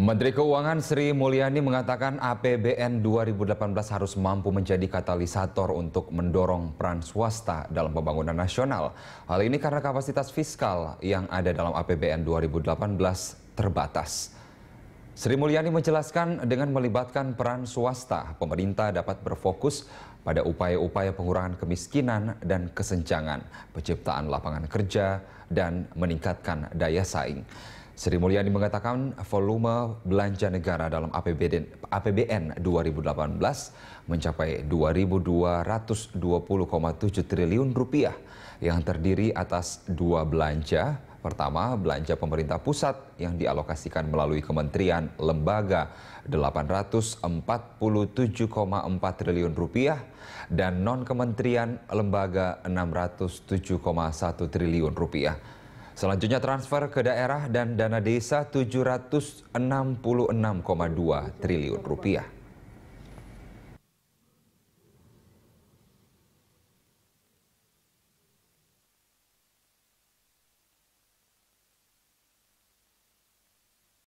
Menteri Keuangan Sri Mulyani mengatakan APBN 2018 harus mampu menjadi katalisator untuk mendorong peran swasta dalam pembangunan nasional. Hal ini karena kapasitas fiskal yang ada dalam APBN 2018 terbatas. Sri Mulyani menjelaskan dengan melibatkan peran swasta, pemerintah dapat berfokus pada upaya-upaya pengurangan kemiskinan dan kesenjangan, penciptaan lapangan kerja, dan meningkatkan daya saing. Sri Mulyani mengatakan volume belanja negara dalam APBN 2018 mencapai 2.220,7 triliun rupiah yang terdiri atas dua belanja. Pertama, belanja pemerintah pusat yang dialokasikan melalui kementerian lembaga 847,4 triliun rupiah dan non kementerian lembaga 607,1 triliun rupiah. Selanjutnya transfer ke daerah dan dana desa 766,2 triliun rupiah.